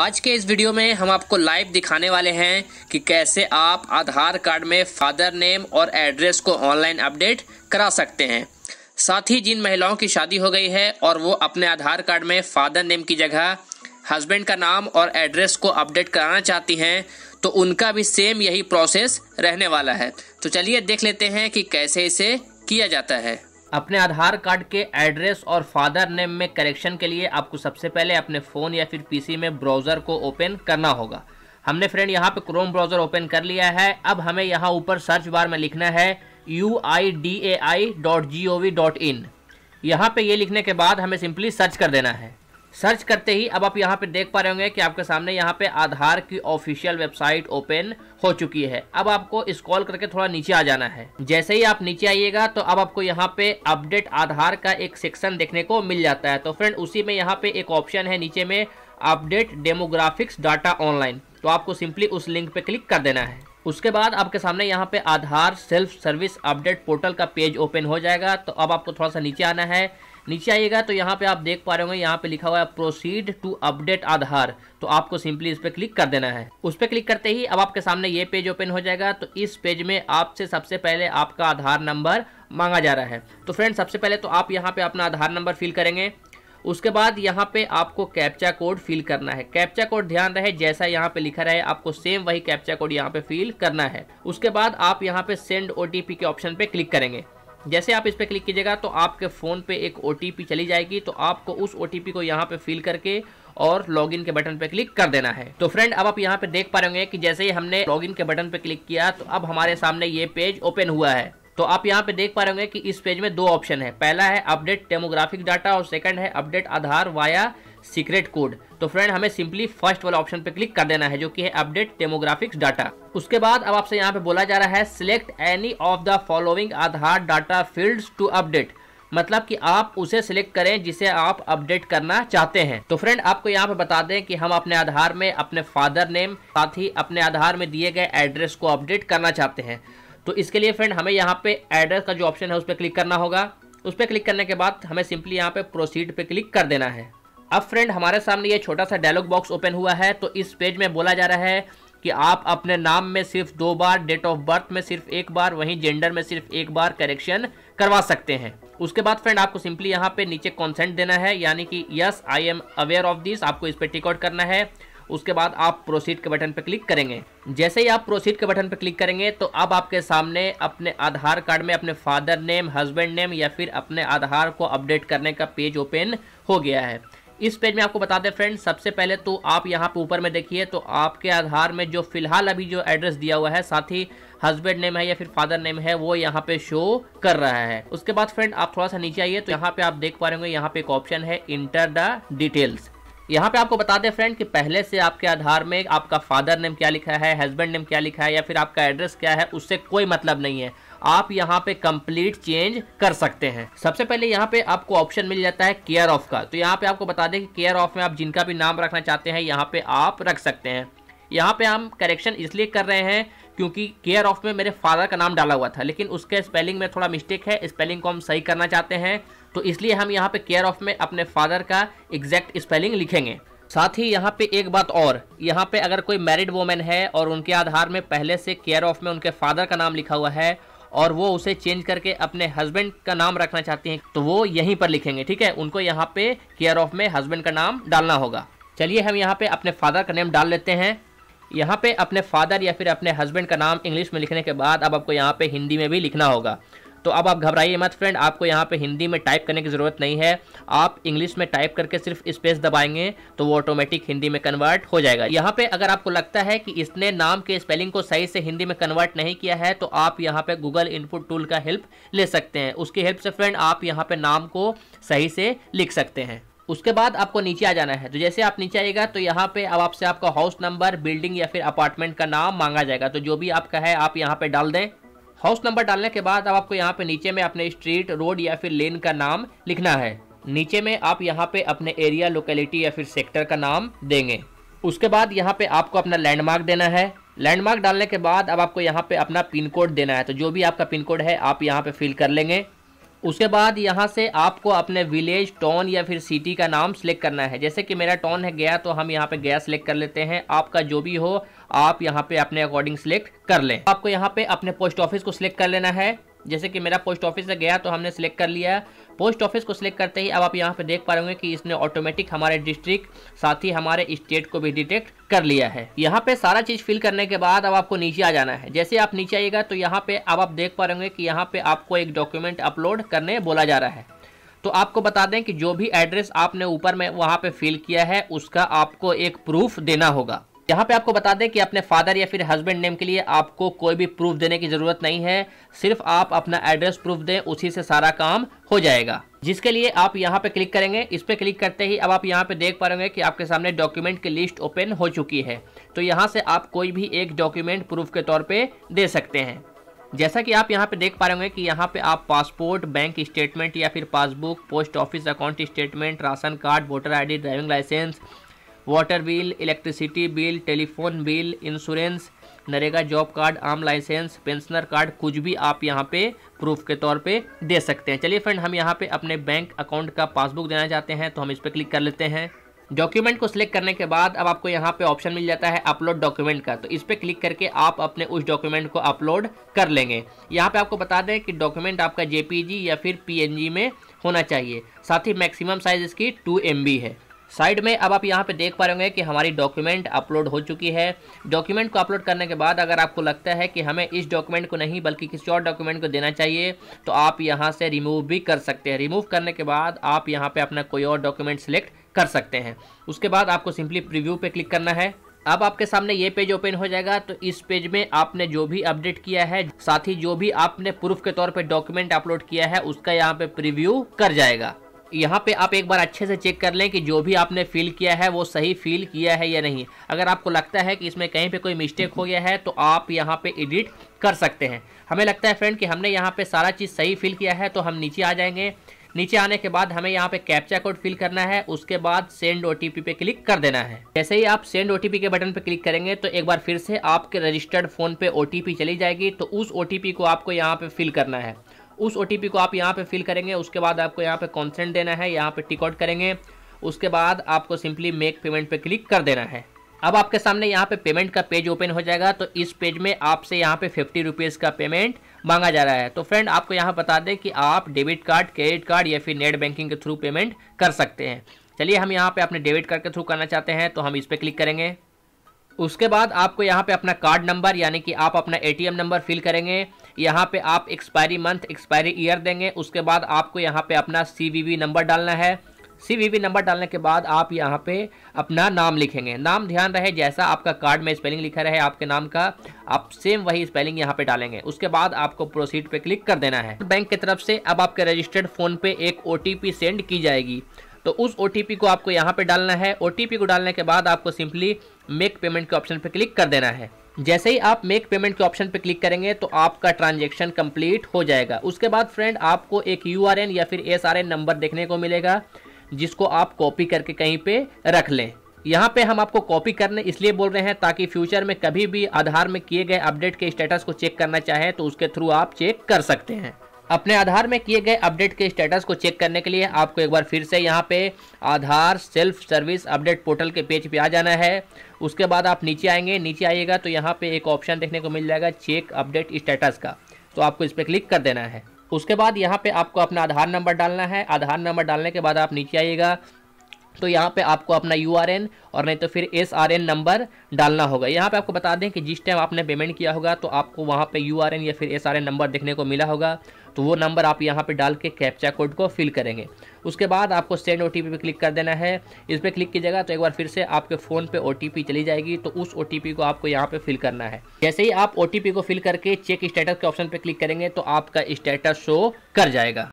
आज के इस वीडियो में हम आपको लाइव दिखाने वाले हैं कि कैसे आप आधार कार्ड में फादर नेम और एड्रेस को ऑनलाइन अपडेट करा सकते हैं साथ ही जिन महिलाओं की शादी हो गई है और वो अपने आधार कार्ड में फादर नेम की जगह हस्बैंड का नाम और एड्रेस को अपडेट कराना चाहती हैं तो उनका भी सेम यही प्रोसेस रहने वाला है तो चलिए देख लेते हैं कि कैसे इसे किया जाता है अपने आधार कार्ड के एड्रेस और फादर नेम में करेक्शन के लिए आपको सबसे पहले अपने फ़ोन या फिर पीसी में ब्राउज़र को ओपन करना होगा हमने फ्रेंड यहाँ पे क्रोम ब्राउज़र ओपन कर लिया है अब हमें यहाँ ऊपर सर्च बार में लिखना है U I D A I dot G O V dot in यहाँ पर ये लिखने के बाद हमें सिंपली सर्च कर देना है सर्च करते ही अब आप यहाँ पे देख पा रहे होंगे कि आपके सामने यहाँ पे आधार की ऑफिशियल वेबसाइट ओपन हो चुकी है अब आपको स्क्रॉल करके थोड़ा नीचे आ जाना है जैसे ही आप नीचे आइएगा तो अब आपको यहाँ पे अपडेट आधार का एक सेक्शन देखने को मिल जाता है तो फ्रेंड उसी में यहाँ पे एक ऑप्शन है नीचे में अपडेट डेमोग्राफिक्स डाटा ऑनलाइन तो आपको सिंपली उस लिंक पे क्लिक कर देना है उसके बाद आपके सामने यहाँ पे Aadhaar self service update portal का पेज ओपन हो जाएगा तो अब आपको थोड़ा सा नीचे आना है नीचे आइएगा तो यहाँ पे आप देख पा रहे होंगे यहाँ पे लिखा हुआ है प्रोसीड टू अपडेट आधार तो आपको सिंपली इस पर क्लिक कर देना है उस पर क्लिक करते ही अब आपके सामने ये पेज ओपन हो जाएगा तो इस पेज में आपसे सबसे पहले आपका आधार नंबर मांगा जा रहा है तो फ्रेंड सबसे पहले तो आप यहाँ पे अपना आधार नंबर फिल करेंगे उसके बाद यहाँ पे आपको कैप्चा कोड फिल करना है कैप्चा कोड ध्यान रहे जैसा यहाँ पे लिखा रहे आपको सेम वही कैप्चा कोड यहाँ पे फिल करना है उसके बाद आप यहाँ पे सेंड ओटीपी के ऑप्शन पे क्लिक करेंगे जैसे आप इस पर क्लिक कीजिएगा तो आपके फ़ोन पे एक ओ चली जाएगी तो आपको उस ओ को यहाँ पे फिल करके और लॉगिन के बटन पे क्लिक कर देना है तो फ्रेंड अब आप यहाँ पे देख पा रहे होंगे कि जैसे ही हमने लॉगिन के बटन पे क्लिक किया तो अब हमारे सामने ये पेज ओपन हुआ है तो आप यहाँ पे देख पा रहे होंगे कि इस पेज में दो ऑप्शन है पहला है अपडेट डेमोग्राफिक डाटा और सेकंड है update Aadhaar via secret code तो फ्रेंड हमें सिंपली फर्स्ट वाला ऑप्शन पे क्लिक कर देना है जो कि है अपडेट डेमोग्राफिक्स डाटा उसके बाद अब आपसे यहाँ पे बोला जा रहा है select any of the following Aadhaar data fields to update मतलब कि आप उसे सिलेक्ट करें जिसे आप अपडेट करना चाहते हैं तो फ्रेंड आपको यहाँ पे बता दें कि हम अपने आधार में अपने फादर नेम साथ ही अपने आधार में दिए गए एड्रेस को अपडेट करना चाहते हैं तो इसके लिए फ्रेंड हमें यहाँ पे एड्रेस का जो ऑप्शन है उस पर क्लिक करना होगा उस पर क्लिक करने के बाद हमें सिंपली यहाँ पे प्रोसीड पे क्लिक कर देना है अब फ्रेंड हमारे सामने ये छोटा सा डायलॉग बॉक्स ओपन हुआ है तो इस पेज में बोला जा रहा है कि आप अपने नाम में सिर्फ दो बार डेट ऑफ बर्थ में सिर्फ एक बार वहीं जेंडर में सिर्फ एक बार करेक्शन करवा सकते हैं उसके बाद फ्रेंड आपको सिंपली यहाँ पे नीचे कॉन्सेंट देना है यानी कि yes I am aware of this आपको इस पर टिकआउट करना है उसके बाद आप प्रोसीड के बटन पर क्लिक करेंगे जैसे ही आप प्रोसीड के बटन पर क्लिक करेंगे तो अब आपके सामने अपने आधार कार्ड में अपने फादर नेम हस्बैंड नेम या फिर अपने आधार को अपडेट करने का पेज ओपन हो गया है इस पेज में आपको बता दें फ्रेंड सबसे पहले तो आप यहाँ पे ऊपर में देखिए तो आपके आधार में जो फिलहाल अभी जो एड्रेस दिया हुआ है साथ ही हस्बैंड नेम है या फिर फादर नेम है वो यहाँ पे शो कर रहा है उसके बाद फ्रेंड आप थोड़ा सा नीचे आइए तो यहाँ पे आप देख पा रहे होंगे यहाँ पे एक ऑप्शन है इंटर द डिटेल्स यहाँ पे आपको बता दें फ्रेंड कि पहले से आपके आधार में आपका फादर नेम क्या लिखा है हस्बैंड नेम क्या लिखा है या फिर आपका एड्रेस क्या है उससे कोई मतलब नहीं है आप यहाँ पे कंप्लीट चेंज कर सकते हैं सबसे पहले यहाँ पे आपको ऑप्शन मिल जाता है केयर ऑफ का तो यहाँ पे आपको बता दें कि केयर ऑफ में आप जिनका भी नाम रखना चाहते हैं यहाँ पे आप रख सकते हैं यहाँ पे हम करेक्शन इसलिए कर रहे हैं क्योंकि केयर ऑफ में मेरे फादर का नाम डाला हुआ था लेकिन उसके स्पेलिंग में थोड़ा मिस्टेक है स्पेलिंग को हम सही करना चाहते हैं तो इसलिए हम यहाँ पे केयर ऑफ में अपने फादर का एग्जैक्ट स्पेलिंग लिखेंगे साथ ही यहाँ पे एक बात और यहाँ पे अगर कोई मैरिड वोमेन है और उनके आधार में पहले से केयर ऑफ में उनके फादर का नाम लिखा हुआ है और वो उसे चेंज करके अपने हस्बैंड का नाम रखना चाहती हैं तो वो यहीं पर लिखेंगे ठीक है उनको यहाँ पे केयर ऑफ में हस्बैंड का नाम डालना होगा चलिए हम यहाँ पे अपने फादर का नेम डाल लेते हैं यहाँ पे अपने फादर या फिर अपने हस्बैंड का नाम इंग्लिश में लिखने के बाद अब आपको यहाँ पे हिंदी में भी लिखना होगा तो अब आप घबराइए मत फ्रेंड आपको यहाँ पे हिंदी में टाइप करने की ज़रूरत नहीं है आप इंग्लिश में टाइप करके सिर्फ स्पेस दबाएंगे तो वो ऑटोमेटिक हिंदी में कन्वर्ट हो जाएगा यहाँ पे अगर आपको लगता है कि इसने नाम के स्पेलिंग को सही से हिंदी में कन्वर्ट नहीं किया है तो आप यहाँ पे गूगल इनपुट टूल का हेल्प ले सकते हैं उसकी हेल्प से फ्रेंड आप यहाँ पे नाम को सही से लिख सकते हैं उसके बाद आपको नीचे आ जाना है तो जैसे आप नीचे आएगा तो यहाँ पे अब आपसे आपका हाउस नंबर बिल्डिंग या फिर अपार्टमेंट का नाम मांगा जाएगा तो जो भी आपका है आप यहाँ पे डाल दें हाउस नंबर डालने के बाद अब आपको यहाँ पे नीचे में अपने स्ट्रीट रोड या फिर लेन का नाम लिखना है नीचे में आप यहाँ पे अपने एरिया लोकेलिटी या फिर सेक्टर का नाम देंगे उसके बाद यहाँ पे आपको अपना लैंडमार्क देना है लैंडमार्क डालने के बाद अब आपको यहाँ पे अपना पिन कोड देना है तो जो भी आपका पिन कोड है आप यहाँ पे फिल कर लेंगे उसके बाद यहाँ से आपको अपने विलेज टाउन या फिर सिटी का नाम सेलेक्ट करना है जैसे कि मेरा टाउन है गया तो हम यहाँ पे गया सेलेक्ट कर लेते हैं आपका जो भी हो आप यहाँ पे अपने अकॉर्डिंग सेलेक्ट कर लें आपको यहाँ पे अपने पोस्ट ऑफिस को सिलेक्ट कर लेना है जैसे कि मेरा पोस्ट ऑफिस से गया तो हमने सेलेक्ट कर लिया पोस्ट ऑफिस को सिलेक्ट करते ही अब आप यहाँ पे देख पा रहे होंगे कि इसने ऑटोमेटिक हमारे डिस्ट्रिक्ट साथ ही हमारे स्टेट को भी डिटेक्ट कर लिया है यहाँ पे सारा चीज़ फिल करने के बाद अब आपको नीचे आ जाना है जैसे आप नीचे आइएगा तो यहाँ पे अब आप देख पा रहे होंगे कि यहाँ पे आपको एक डॉक्यूमेंट अपलोड करने बोला जा रहा है तो आपको बता दें कि जो भी एड्रेस आपने ऊपर में वहाँ पे फिल किया है उसका आपको एक प्रूफ देना होगा यहाँ पे आपको बता दें कि अपने फादर या फिर हस्बैंड नेम के लिए आपको कोई भी प्रूफ देने की ज़रूरत नहीं है सिर्फ आप अपना एड्रेस प्रूफ दें उसी से सारा काम हो जाएगा जिसके लिए आप यहाँ पे क्लिक करेंगे इस पे क्लिक करते ही अब आप यहाँ पे देख पाएंगे कि आपके सामने डॉक्यूमेंट की लिस्ट ओपन हो चुकी है तो यहाँ से आप कोई भी एक डॉक्यूमेंट प्रूफ के तौर पर दे सकते हैं जैसा कि आप यहाँ पे देख पा रहे होंगे कि यहाँ पे आप पासपोर्ट बैंक स्टेटमेंट या फिर passbook post office account statement ration card voter ID driving licence water bill electricity bill telephone bill insurance NREGA job card आम लाइसेंस पेंशनर कार्ड कुछ भी आप यहाँ पे प्रूफ के तौर पे दे सकते हैं चलिए फ्रेंड हम यहाँ पे अपने बैंक अकाउंट का पासबुक देना चाहते हैं तो हम इस पर क्लिक कर लेते हैं डॉक्यूमेंट को सिलेक्ट करने के बाद अब आपको यहाँ पे ऑप्शन मिल जाता है अपलोड डॉक्यूमेंट का तो इस पर क्लिक करके आप अपने उस डॉक्यूमेंट को अपलोड कर लेंगे यहाँ पे आपको बता दें कि डॉक्यूमेंट आपका जेपीजी या फिर पीएनजी में होना चाहिए साथ ही मैक्सिमम साइज इसकी टू एम है साइड में अब आप यहाँ पे देख पा रहे होंगे कि हमारी डॉक्यूमेंट अपलोड हो चुकी है डॉक्यूमेंट को अपलोड करने के बाद अगर आपको लगता है कि हमें इस डॉक्यूमेंट को नहीं बल्कि किसी और डॉक्यूमेंट को देना चाहिए तो आप यहाँ से रिमूव भी कर सकते हैं रिमूव करने के बाद आप यहाँ पर अपना कोई और डॉक्यूमेंट सेलेक्ट कर सकते हैं उसके बाद आपको सिंपली प्रिव्यू पे क्लिक करना है अब आपके सामने ये पेज ओपन हो जाएगा तो इस पेज में आपने जो भी अपडेट किया है साथ ही जो भी आपने प्रूफ के तौर पे डॉक्यूमेंट अपलोड किया है उसका यहाँ पे प्रीव्यू कर जाएगा यहाँ पे आप एक बार अच्छे से चेक कर लें कि जो भी आपने फिल किया है वो सही फिल किया है या नहीं अगर आपको लगता है कि इसमें कहीं पे कोई मिस्टेक हो गया है तो आप यहाँ पे एडिट कर सकते हैं हमें लगता है फ्रेंड कि हमने यहाँ पे सारा चीज़ सही फिल किया है तो हम नीचे आ जाएंगे नीचे आने के बाद हमें यहाँ पे कैप्चा कोड फिल करना है उसके बाद सेंड ओ पे क्लिक कर देना है जैसे ही आप सेंड ओ के बटन पे क्लिक करेंगे तो एक बार फिर से आपके रजिस्टर्ड फोन पे ओ चली जाएगी तो उस ओ को आपको यहाँ पे फिल करना है उस ओ को आप यहाँ पर फिल करेंगे उसके बाद आपको यहाँ पर कॉन्सेंट देना है यहाँ पर टिकॉट करेंगे उसके बाद आपको सिंपली मेक पेमेंट पे क्लिक कर देना है अब आपके सामने यहाँ पे पेमेंट का पेज ओपन हो जाएगा तो इस पेज में आपसे यहाँ पे फिफ्टी रुपीज़ का पेमेंट मांगा जा रहा है तो फ्रेंड आपको यहाँ बता दें कि आप डेबिट कार्ड क्रेडिट कार्ड या फिर नेट बैंकिंग के थ्रू पेमेंट कर सकते हैं चलिए हम यहाँ पे अपने डेबिट कार्ड के थ्रू करना चाहते हैं तो हम इस पर क्लिक करेंगे उसके बाद आपको यहाँ पे अपना कार्ड नंबर यानी कि आप अपना एटीएम नंबर फिल करेंगे यहाँ पे आप एक्सपायरी मंथ एक्सपायरी ईयर देंगे उसके बाद आपको यहाँ पे अपना सीवीवी नंबर डालना है सीवीवी नंबर डालने के बाद आप यहाँ पे अपना नाम लिखेंगे नाम ध्यान रहे जैसा आपका कार्ड में स्पेलिंग लिखा रहे आपके नाम का आप सेम वही स्पेलिंग यहाँ पे डालेंगे उसके बाद आपको प्रोसीड पे क्लिक कर देना है बैंक की तरफ से अब आपके रजिस्टर्ड फ़ोन पे एक ओ सेंड की जाएगी तो उस ओ को आपको यहाँ पर डालना है ओ को डालने के बाद आपको सिंपली मेक पेमेंट के ऑप्शन पर क्लिक कर देना है जैसे ही आप मेक पेमेंट के ऑप्शन पर क्लिक करेंगे तो आपका ट्रांजैक्शन कंप्लीट हो जाएगा उसके बाद फ्रेंड आपको एक यू या फिर एस नंबर देखने को मिलेगा जिसको आप कॉपी करके कहीं पे रख लें यहाँ पे हम आपको कॉपी करने इसलिए बोल रहे हैं ताकि फ्यूचर में कभी भी आधार में किए गए अपडेट के स्टेटस को चेक करना चाहें तो उसके थ्रू आप चेक कर सकते हैं अपने आधार में किए गए अपडेट के स्टेटस को चेक करने के लिए आपको एक बार फिर से यहाँ पे Aadhaar self service update portal के पेज पे आ जाना है उसके बाद आप नीचे आएंगे नीचे आइएगा तो यहाँ पे एक ऑप्शन देखने को मिल जाएगा चेक अपडेट स्टेटस का तो आपको इस पर क्लिक कर देना है उसके बाद यहाँ पे आपको अपना आधार नंबर डालना है आधार नंबर डालने के बाद आप नीचे आइएगा तो यहाँ पे आपको अपना यू आर एन और नहीं तो फिर एस आर एन नंबर डालना होगा यहाँ पे आपको बता दें कि जिस टाइम आपने पेमेंट किया होगा तो आपको वहाँ पे यू आर एन या फिर एस आर एन नंबर देखने को मिला होगा तो वो नंबर आप यहाँ पे डाल के कैप्चा कोड को फिल करेंगे उसके बाद आपको सेंड ओ टी पी पे क्लिक कर देना है इस पर क्लिक कीजिएगा तो एक बार फिर से आपके फ़ोन पे ओ टी पी चली जाएगी तो उस ओ टी पी को आपको यहाँ पे फिल करना है जैसे ही आप ओ टी पी को फिल करके चेक स्टेटस के ऑप्शन पर क्लिक करेंगे तो आपका स्टेटस शो कर जाएगा